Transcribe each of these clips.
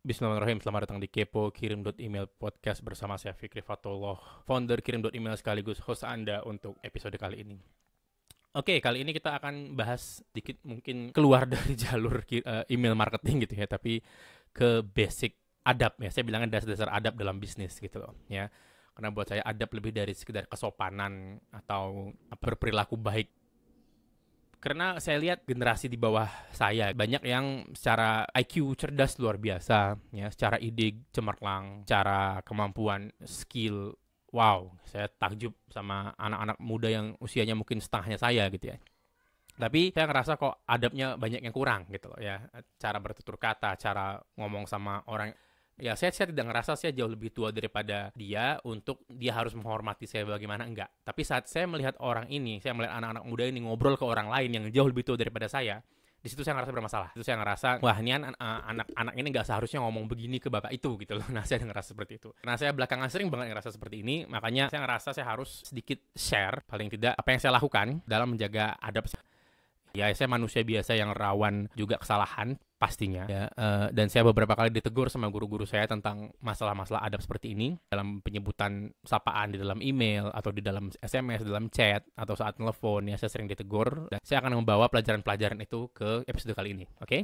Bismillahirrahmanirrahim, selamat datang di Kepo Kirim Email Podcast bersama saya Fikri Fatullah, founder Kirim Email sekaligus host Anda untuk episode kali ini. Oke, kali ini kita akan bahas sedikit mungkin keluar dari jalur eh, email marketing gitu ya, tapi ke basic adab ya. Saya bilangnya dasar-dasar adab dalam bisnis gitu loh ya. Karena buat saya adab lebih dari sekedar kesopanan atau berperilaku baik karena saya lihat generasi di bawah saya banyak yang secara IQ cerdas luar biasa ya secara ide cemerlang cara kemampuan skill wow saya takjub sama anak-anak muda yang usianya mungkin setengahnya saya gitu ya tapi saya ngerasa kok adabnya banyak yang kurang gitu loh ya cara bertutur kata cara ngomong sama orang ya saya saya tidak ngerasa saya jauh lebih tua daripada dia untuk dia harus menghormati saya bagaimana enggak tapi saat saya melihat orang ini saya melihat anak-anak muda ini ngobrol ke orang lain yang jauh lebih tua daripada saya di situ saya ngerasa bermasalah. Itu saya ngerasa wah ini anak-anak ini nggak seharusnya ngomong begini ke bapak itu gitu loh. Nah saya ngerasa seperti itu. Nah saya belakangan sering banget ngerasa seperti ini. Makanya saya ngerasa saya harus sedikit share paling tidak apa yang saya lakukan dalam menjaga adab. Ya saya manusia biasa yang rawan juga kesalahan pastinya ya uh, dan saya beberapa kali ditegur sama guru-guru saya tentang masalah-masalah adab seperti ini dalam penyebutan sapaan di dalam email atau di dalam SMS, dalam chat atau saat telepon ya saya sering ditegur dan saya akan membawa pelajaran-pelajaran itu ke episode kali ini, oke? Okay?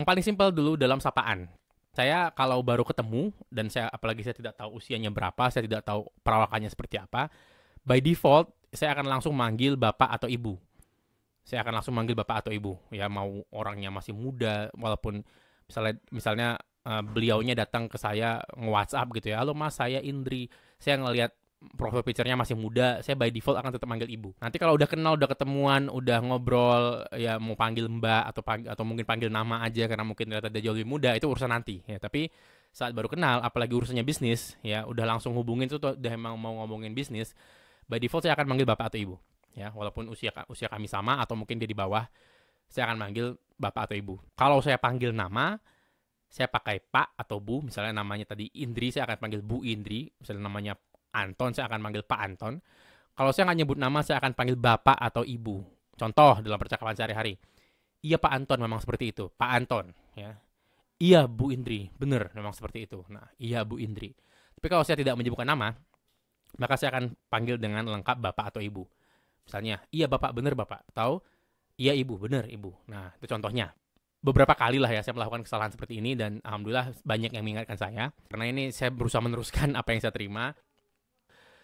Yang paling simpel dulu dalam sapaan saya kalau baru ketemu dan saya apalagi saya tidak tahu usianya berapa, saya tidak tahu perawakannya seperti apa, by default saya akan langsung manggil bapak atau ibu saya akan langsung manggil bapak atau ibu ya mau orangnya masih muda walaupun misalnya misalnya uh, beliaunya datang ke saya nge-WhatsApp gitu ya halo mas saya Indri saya ngelihat profil picture-nya masih muda saya by default akan tetap manggil ibu nanti kalau udah kenal udah ketemuan udah ngobrol ya mau panggil mbak atau pang atau mungkin panggil nama aja karena mungkin ternyata dia jauh lebih muda itu urusan nanti ya tapi saat baru kenal apalagi urusannya bisnis ya udah langsung hubungin tuh udah emang mau ngomongin bisnis by default saya akan manggil bapak atau ibu ya walaupun usia usia kami sama atau mungkin dia di bawah saya akan manggil bapak atau ibu kalau saya panggil nama saya pakai pak atau bu misalnya namanya tadi Indri saya akan panggil bu Indri misalnya namanya Anton saya akan panggil pak Anton kalau saya nggak nyebut nama saya akan panggil bapak atau ibu contoh dalam percakapan sehari-hari iya pak Anton memang seperti itu pak Anton ya iya bu Indri bener memang seperti itu nah iya bu Indri tapi kalau saya tidak menyebutkan nama maka saya akan panggil dengan lengkap bapak atau ibu Misalnya, iya bapak, bener bapak. Atau, iya ibu, bener ibu. Nah, itu contohnya. Beberapa kali lah ya saya melakukan kesalahan seperti ini dan alhamdulillah banyak yang mengingatkan saya. Karena ini saya berusaha meneruskan apa yang saya terima.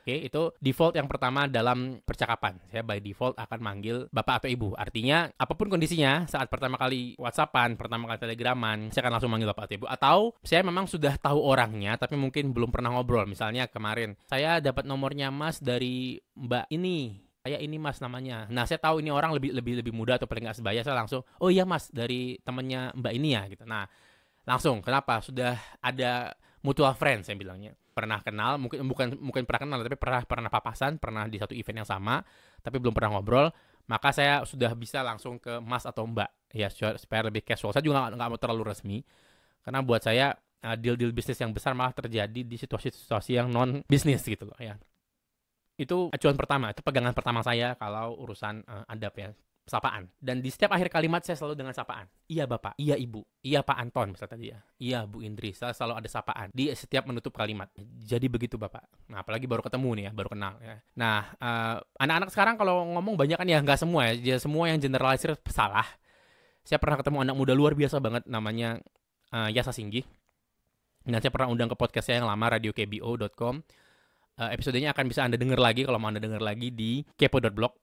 Oke, itu default yang pertama dalam percakapan. Saya by default akan manggil bapak atau ibu. Artinya, apapun kondisinya, saat pertama kali WhatsAppan, pertama kali telegraman, saya akan langsung manggil bapak atau ibu. Atau saya memang sudah tahu orangnya, tapi mungkin belum pernah ngobrol. Misalnya kemarin, saya dapat nomornya mas dari mbak ini kayak ini mas namanya nah saya tahu ini orang lebih lebih lebih muda atau paling nggak sebaya saya langsung oh iya mas dari temennya mbak ini ya gitu nah langsung kenapa sudah ada mutual friends saya bilangnya pernah kenal mungkin bukan mungkin pernah kenal tapi pernah pernah papasan pernah di satu event yang sama tapi belum pernah ngobrol maka saya sudah bisa langsung ke mas atau mbak ya supaya lebih casual saya juga nggak mau terlalu resmi karena buat saya eh, deal-deal bisnis yang besar malah terjadi di situasi-situasi yang non bisnis gitu loh ya itu acuan pertama, itu pegangan pertama saya kalau urusan uh, adab ya sapaan. Dan di setiap akhir kalimat saya selalu dengan sapaan. Iya Bapak, iya Ibu, iya Pak Anton misalnya tadi ya. Iya Bu Indri, saya selalu ada sapaan di setiap menutup kalimat. Jadi begitu Bapak. Nah apalagi baru ketemu nih ya, baru kenal ya. Nah anak eh, anak-anak sekarang kalau ngomong banyak kan ya nggak semua ya, dia ya, semua yang generalisir salah. Saya pernah ketemu anak muda luar biasa banget namanya uh, Yasa Singgi. Dan saya pernah undang ke podcast saya yang lama, radiokbo.com uh, episodenya akan bisa Anda dengar lagi kalau mau Anda dengar lagi di kepo.blog.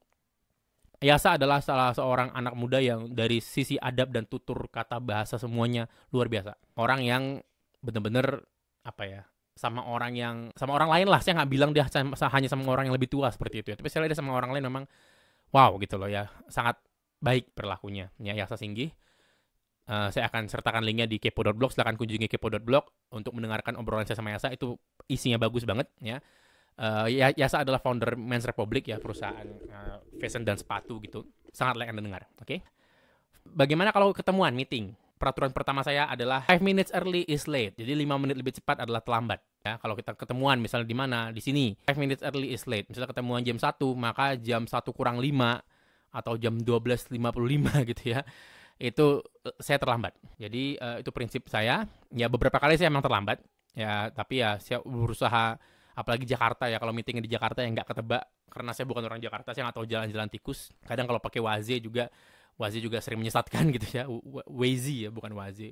Yasa adalah salah seorang anak muda yang dari sisi adab dan tutur kata bahasa semuanya luar biasa. Orang yang benar-benar apa ya sama orang yang sama orang lain lah saya nggak bilang dia hanya sama orang yang lebih tua seperti itu ya tapi saya lihat sama orang lain memang wow gitu loh ya sangat baik perlakunya. ya Yasa Singgih Uh, saya akan sertakan linknya di kepo.blog. Silahkan kunjungi kepo.blog untuk mendengarkan obrolan saya sama Yasa. Itu isinya bagus banget ya uh, Yasa adalah founder Men's Republic ya perusahaan uh, fashion dan sepatu gitu sangat layak anda dengar oke okay? bagaimana kalau ketemuan meeting peraturan pertama saya adalah five minutes early is late jadi lima menit lebih cepat adalah terlambat ya kalau kita ketemuan misalnya di mana di sini five minutes early is late misalnya ketemuan jam satu maka jam satu kurang lima atau jam dua belas lima puluh lima gitu ya itu eh, saya terlambat jadi uh, itu prinsip saya ya beberapa kali saya emang terlambat ya tapi ya saya berusaha apalagi Jakarta ya kalau meetingnya di Jakarta yang nggak ketebak karena saya bukan orang Jakarta saya nggak tahu jalan-jalan tikus kadang kalau pakai Waze juga Waze juga sering menyesatkan gitu ya Waze ya bukan Waze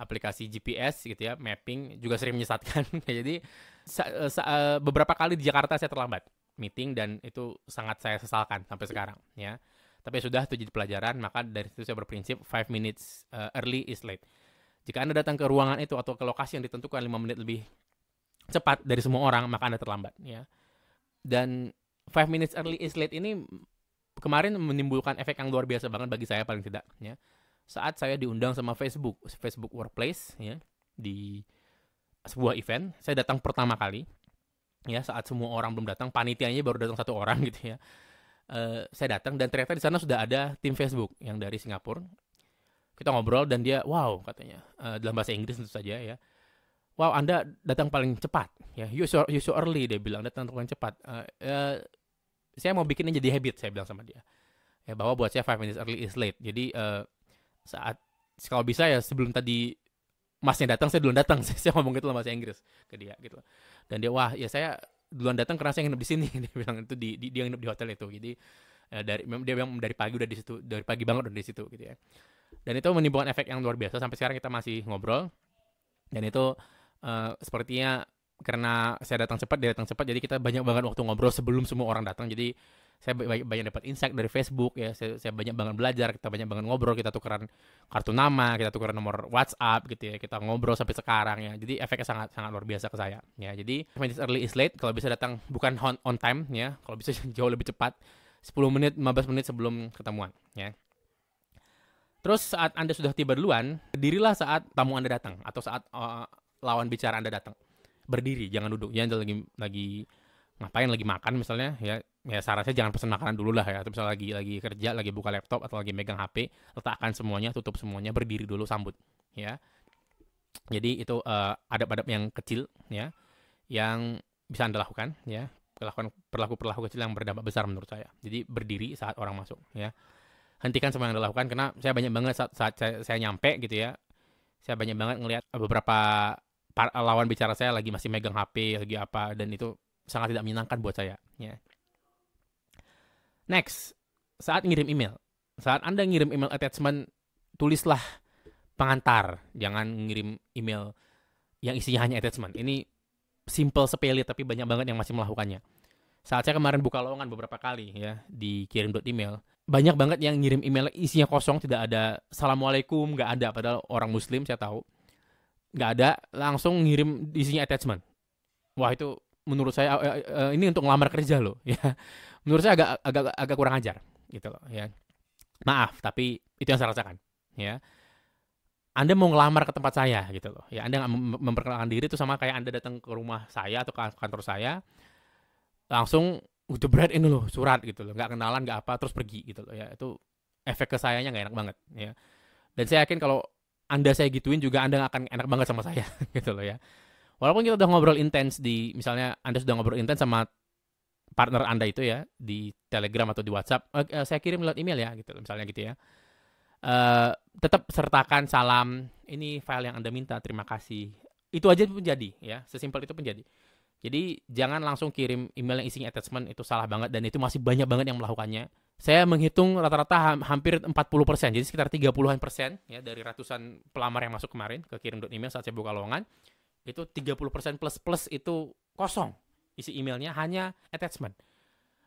aplikasi GPS gitu ya mapping juga sering menyesatkan nah, jadi eh, beberapa kali di Jakarta saya terlambat meeting dan itu sangat saya sesalkan sampai sekarang ya tapi ya sudah itu jadi pelajaran maka dari situ saya berprinsip five minutes eh, early is late jika Anda datang ke ruangan itu atau ke lokasi yang ditentukan lima menit lebih cepat dari semua orang maka anda terlambat ya dan five minutes early is late ini kemarin menimbulkan efek yang luar biasa banget bagi saya paling tidak ya saat saya diundang sama Facebook Facebook Workplace ya di sebuah event saya datang pertama kali ya saat semua orang belum datang panitianya baru datang satu orang gitu ya e, saya datang dan ternyata di sana sudah ada tim Facebook yang dari Singapura kita ngobrol dan dia wow katanya e, dalam bahasa Inggris tentu saja ya wow Anda datang paling cepat ya you so, you so early dia bilang datang paling cepat uh, uh, saya mau bikinnya jadi habit saya bilang sama dia ya bahwa buat saya five minutes early is late jadi uh, saat kalau bisa ya sebelum tadi masnya datang saya duluan datang saya, saya ngomong gitu loh bahasa Inggris ke dia gitu loh. dan dia wah ya saya duluan datang karena saya nginep di sini dia bilang itu di, di dia nginep di hotel itu jadi uh, dari dia bilang dari pagi udah di situ dari pagi banget udah di situ gitu ya dan itu menimbulkan efek yang luar biasa sampai sekarang kita masih ngobrol dan itu uh, sepertinya karena saya datang cepat dia datang cepat jadi kita banyak banget waktu ngobrol sebelum semua orang datang jadi saya banyak banyak dapat insight dari Facebook ya saya, saya banyak banget belajar kita banyak banget ngobrol kita tukeran kartu nama kita tukeran nomor WhatsApp gitu ya kita ngobrol sampai sekarang ya jadi efeknya sangat sangat luar biasa ke saya ya jadi minutes early is late kalau bisa datang bukan on, on time ya kalau bisa jauh lebih cepat 10 menit 15 menit sebelum ketemuan ya Terus saat Anda sudah tiba duluan, dirilah saat tamu Anda datang atau saat eh, lawan bicara Anda datang. Berdiri, jangan duduk. Ya Anda lagi lagi ngapain lagi makan misalnya ya ya saran saya jangan pesan makanan dulu lah ya atau misalnya lagi lagi kerja lagi buka laptop atau lagi megang HP letakkan semuanya tutup semuanya berdiri dulu sambut ya jadi itu uh, adab-adab yang kecil ya yang bisa anda lakukan ya lakukan perilaku perilaku kecil yang berdampak besar menurut saya jadi berdiri saat orang masuk ya hentikan semua yang anda lakukan karena saya banyak banget saat, saat saya, saya nyampe gitu ya saya banyak banget ngelihat beberapa Eh, lawan bicara saya lagi masih megang HP lagi apa dan itu sangat tidak menyenangkan buat saya ya. Next, saat ngirim email. Saat Anda ngirim email attachment, tulislah pengantar. Jangan ngirim email yang isinya hanya attachment. Ini simple sepele tapi banyak banget yang masih melakukannya. Saat saya kemarin buka lowongan beberapa kali ya dikirim dot email, banyak banget yang ngirim email isinya kosong, tidak ada assalamualaikum, nggak ada padahal orang muslim saya tahu nggak ada langsung ngirim isinya attachment wah itu menurut saya eh, eh, eh, ini untuk ngelamar kerja loh ya menurut saya agak agak agak kurang ajar gitu loh ya maaf tapi itu yang saya rasakan ya anda mau ngelamar ke tempat saya gitu loh ya anda memperkenalkan diri itu sama kayak anda datang ke rumah saya atau ke kantor saya langsung udah berat ini loh surat gitu loh nggak kenalan nggak apa terus pergi gitu loh ya itu efek ke sayanya nggak enak banget ya dan saya yakin kalau anda saya gituin juga Anda akan enak banget sama saya gitu loh ya. Walaupun kita udah ngobrol intens di misalnya Anda sudah ngobrol intens sama partner Anda itu ya di Telegram atau di WhatsApp, eh, eh saya kirim lewat email ya gitu misalnya gitu ya. Uh, tetap sertakan salam ini file yang Anda minta, terima kasih. Itu aja pun jadi ya, sesimpel itu pun jadi. Jadi jangan langsung kirim email yang isinya attachment itu salah banget dan itu masih banyak banget yang melakukannya. Saya menghitung rata-rata hampir 40 persen, jadi sekitar 30-an persen ya dari ratusan pelamar yang masuk kemarin ke kirim email saat saya buka lowongan itu 30 persen plus plus itu kosong isi emailnya hanya attachment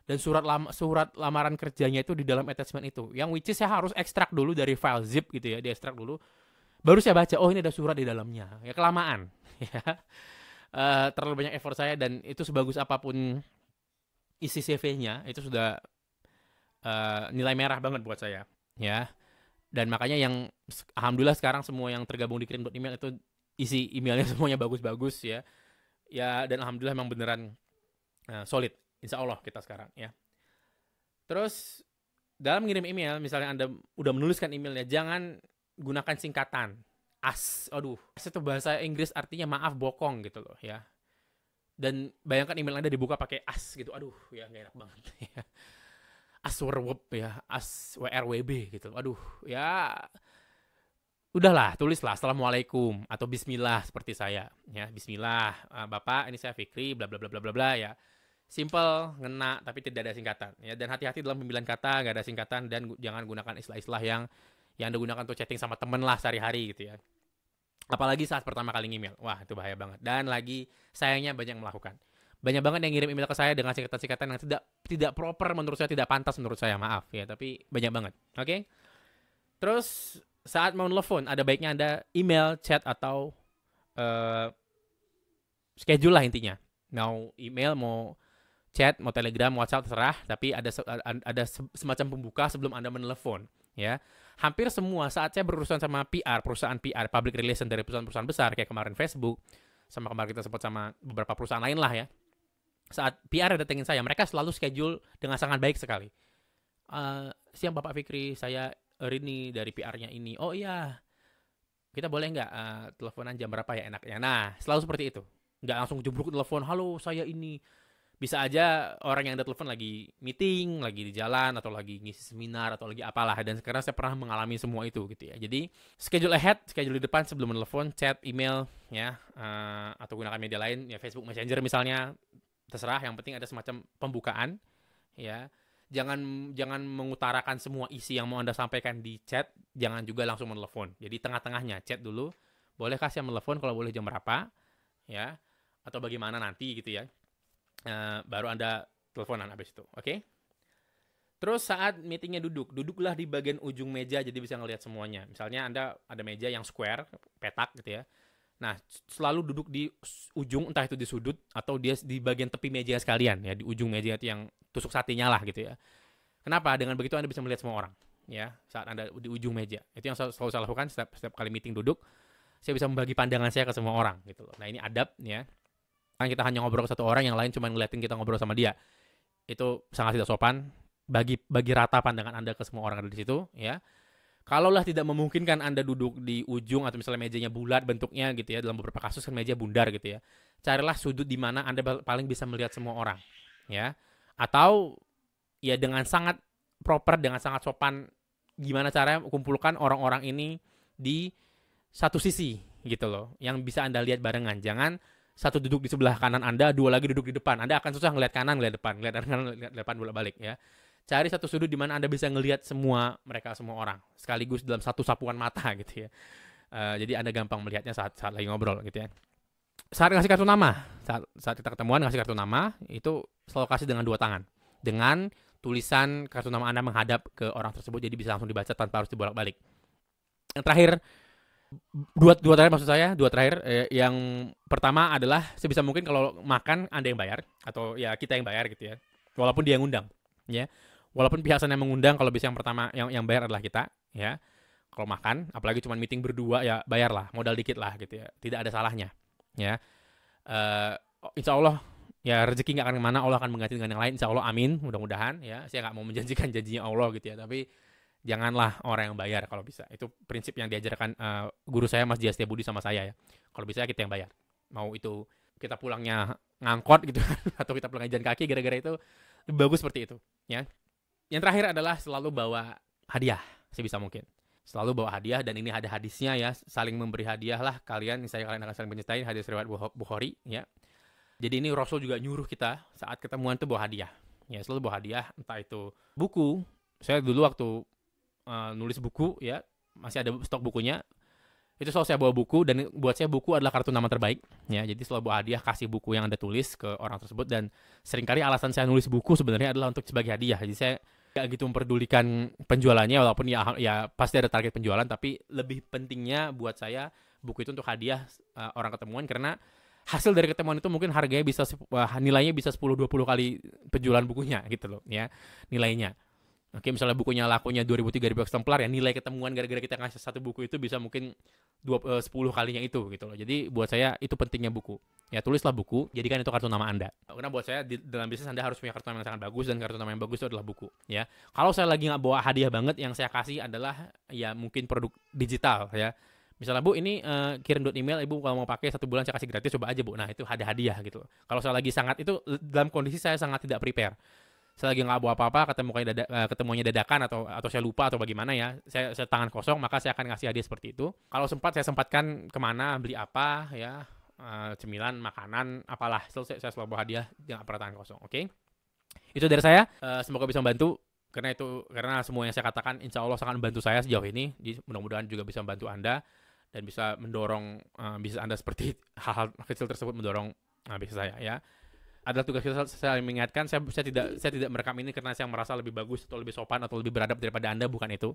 dan surat lam surat lamaran kerjanya itu di dalam attachment itu yang which is saya harus ekstrak dulu dari file zip gitu ya ekstrak dulu baru saya baca oh ini ada surat di dalamnya ya kelamaan ya uh, terlalu banyak effort saya dan itu sebagus apapun isi CV-nya itu sudah uh, nilai merah banget buat saya ya dan makanya yang alhamdulillah sekarang semua yang tergabung di kirim email itu isi emailnya semuanya bagus-bagus ya ya dan alhamdulillah emang beneran uh, solid insya Allah kita sekarang ya terus dalam ngirim email misalnya anda udah menuliskan emailnya jangan gunakan singkatan as aduh as itu bahasa Inggris artinya maaf bokong gitu loh ya dan bayangkan email anda dibuka pakai as gitu aduh ya gak enak banget ya as werwb ya as wrwb gitu aduh ya udahlah tulislah assalamualaikum atau bismillah seperti saya ya bismillah eh, bapak ini saya Fikri bla bla bla bla bla bla ya simple ngena tapi tidak ada singkatan ya dan hati-hati dalam pemilihan kata nggak ada singkatan dan jangan gunakan istilah-istilah yang yang digunakan untuk chatting sama temen lah sehari-hari gitu ya apalagi saat pertama kali email wah itu bahaya banget dan lagi sayangnya banyak melakukan banyak banget yang ngirim email ke saya dengan singkatan-singkatan yang tidak tidak proper menurut saya tidak pantas menurut saya maaf ya tapi banyak banget oke okay? terus saat mau nelfon ada baiknya anda email chat atau uh, schedule lah intinya mau email mau chat mau telegram whatsapp terserah tapi ada ada semacam pembuka sebelum anda menelpon ya hampir semua saat saya berurusan sama PR, perusahaan PR, public relation dari perusahaan-perusahaan besar kayak kemarin Facebook, sama kemarin kita sempat sama beberapa perusahaan lain lah ya. Saat PR datengin saya, mereka selalu schedule dengan sangat baik sekali. Uh, siang Bapak Fikri, saya Rini dari PR-nya ini. Oh iya, kita boleh nggak uh, teleponan jam berapa ya enaknya? Nah, selalu seperti itu. Nggak langsung jebruk telepon, halo saya ini bisa aja orang yang ada telepon lagi meeting, lagi di jalan atau lagi ngisi seminar atau lagi apalah dan sekarang saya pernah mengalami semua itu gitu ya. Jadi schedule ahead, schedule di depan sebelum telepon, chat, email ya uh, atau gunakan media lain ya Facebook Messenger misalnya terserah yang penting ada semacam pembukaan ya. Jangan jangan mengutarakan semua isi yang mau Anda sampaikan di chat, jangan juga langsung menelpon. Jadi tengah-tengahnya chat dulu. Boleh kasih yang menelpon kalau boleh jam berapa ya atau bagaimana nanti gitu ya Eh, baru Anda teleponan habis itu, oke? Okay? Terus saat meetingnya duduk, duduklah di bagian ujung meja jadi bisa ngelihat semuanya. Misalnya Anda ada meja yang square, petak gitu ya. Nah, selalu duduk di ujung entah itu di sudut atau dia di bagian tepi meja sekalian ya, di ujung meja itu yang tusuk satinya lah gitu ya. Kenapa? Dengan begitu Anda bisa melihat semua orang ya saat Anda di ujung meja. Itu yang selalu saya lakukan setiap setiap kali meeting duduk, saya bisa membagi pandangan saya ke semua orang gitu loh. Nah, ini adab ya kan kita hanya ngobrol ke satu orang yang lain cuma ngeliatin kita ngobrol sama dia itu sangat tidak sopan bagi bagi rata pandangan anda ke semua orang ada di situ ya kalaulah tidak memungkinkan anda duduk di ujung atau misalnya mejanya bulat bentuknya gitu ya dalam beberapa kasus kan meja bundar gitu ya carilah sudut di mana anda paling bisa melihat semua orang ya atau ya dengan sangat proper dengan sangat sopan gimana caranya kumpulkan orang-orang ini di satu sisi gitu loh yang bisa anda lihat barengan jangan satu duduk di sebelah kanan Anda, dua lagi duduk di depan. Anda akan susah ngelihat kanan, ngelihat depan, ngelihat kanan, ngelihat depan bolak balik ya. Cari satu sudut di mana Anda bisa ngelihat semua mereka semua orang sekaligus dalam satu sapuan mata gitu ya. Uh, jadi Anda gampang melihatnya saat saat lagi ngobrol gitu ya. Saat ngasih kartu nama, saat, saat kita ketemuan ngasih kartu nama itu selalu kasih dengan dua tangan. Dengan tulisan kartu nama Anda menghadap ke orang tersebut jadi bisa langsung dibaca tanpa harus dibolak-balik. Yang terakhir, dua dua terakhir maksud saya dua terakhir eh, yang pertama adalah sebisa mungkin kalau makan anda yang bayar atau ya kita yang bayar gitu ya walaupun dia yang undang ya walaupun pihak sana yang mengundang kalau bisa yang pertama yang yang bayar adalah kita ya kalau makan apalagi cuma meeting berdua ya bayarlah modal dikit lah gitu ya tidak ada salahnya ya uh, insya Allah ya rezeki nggak akan kemana Allah akan mengganti dengan yang lain insya Allah amin mudah-mudahan ya saya nggak mau menjanjikan janjinya Allah gitu ya tapi janganlah orang yang bayar kalau bisa. Itu prinsip yang diajarkan uh, guru saya Mas Jastia Budi sama saya ya. Kalau bisa kita yang bayar. Mau itu kita pulangnya ngangkot gitu kan, atau kita pulang jalan kaki gara-gara itu bagus seperti itu ya. Yang terakhir adalah selalu bawa hadiah sebisa mungkin. Selalu bawa hadiah dan ini ada hadisnya ya, saling memberi hadiah lah kalian misalnya kalian akan saling mencintai hadis riwayat Bukhari ya. Jadi ini Rasul juga nyuruh kita saat ketemuan tuh bawa hadiah. Ya, selalu bawa hadiah entah itu buku. Saya dulu waktu uh, nulis buku ya masih ada stok bukunya itu selalu saya bawa buku dan buat saya buku adalah kartu nama terbaik ya jadi selalu bawa hadiah kasih buku yang anda tulis ke orang tersebut dan seringkali alasan saya nulis buku sebenarnya adalah untuk sebagai hadiah jadi saya gak gitu memperdulikan penjualannya walaupun ya ya pasti ada target penjualan tapi lebih pentingnya buat saya buku itu untuk hadiah uh, orang ketemuan karena hasil dari ketemuan itu mungkin harganya bisa uh, nilainya bisa 10 20 kali penjualan bukunya gitu loh ya nilainya Oke, misalnya bukunya lakunya 2003 ribu eksemplar ya nilai ketemuan gara-gara kita ngasih satu buku itu bisa mungkin dua, eh, uh, 10 kalinya itu gitu loh. Jadi buat saya itu pentingnya buku. Ya tulislah buku, jadikan itu kartu nama Anda. Karena buat saya di, dalam bisnis Anda harus punya kartu nama yang sangat bagus dan kartu nama yang bagus itu adalah buku, ya. Kalau saya lagi nggak bawa hadiah banget yang saya kasih adalah ya mungkin produk digital ya. Misalnya Bu ini uh, kirim dot email Ibu kalau mau pakai satu bulan saya kasih gratis coba aja Bu. Nah, itu ada hadiah gitu. Kalau saya lagi sangat itu dalam kondisi saya sangat tidak prepare saya lagi nggak bawa apa-apa ketemu kayak dada, uh, ketemunya dadakan atau atau saya lupa atau bagaimana ya saya, saya tangan kosong maka saya akan ngasih hadiah seperti itu kalau sempat saya sempatkan kemana beli apa ya uh, cemilan makanan apalah selesai saya, saya selalu bawa hadiah jangan pernah tangan kosong oke okay? itu dari saya uh, semoga bisa membantu karena itu karena semua yang saya katakan insya Allah sangat membantu saya sejauh ini jadi mudah-mudahan juga bisa membantu anda dan bisa mendorong uh, bisnis anda seperti hal-hal kecil tersebut mendorong uh, bisnis saya ya adalah tugas kita saya mengingatkan saya, saya tidak saya tidak merekam ini karena saya merasa lebih bagus atau lebih sopan atau lebih beradab daripada anda bukan itu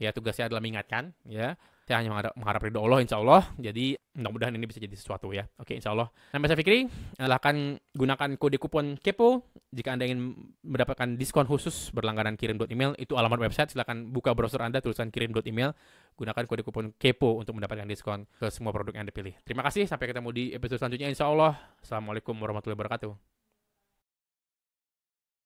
ya tugasnya adalah mengingatkan ya saya hanya mengharap, mengharap ridho Allah insya Allah jadi mudah-mudahan ini bisa jadi sesuatu ya oke insya Allah nama saya Fikri silahkan eh, gunakan kode kupon kepo jika anda ingin mendapatkan diskon khusus berlangganan kirim email. itu alamat website silahkan buka browser anda tulisan kirim email. gunakan kode kupon kepo untuk mendapatkan diskon ke semua produk yang anda pilih terima kasih sampai ketemu di episode selanjutnya insya Allah assalamualaikum warahmatullahi wabarakatuh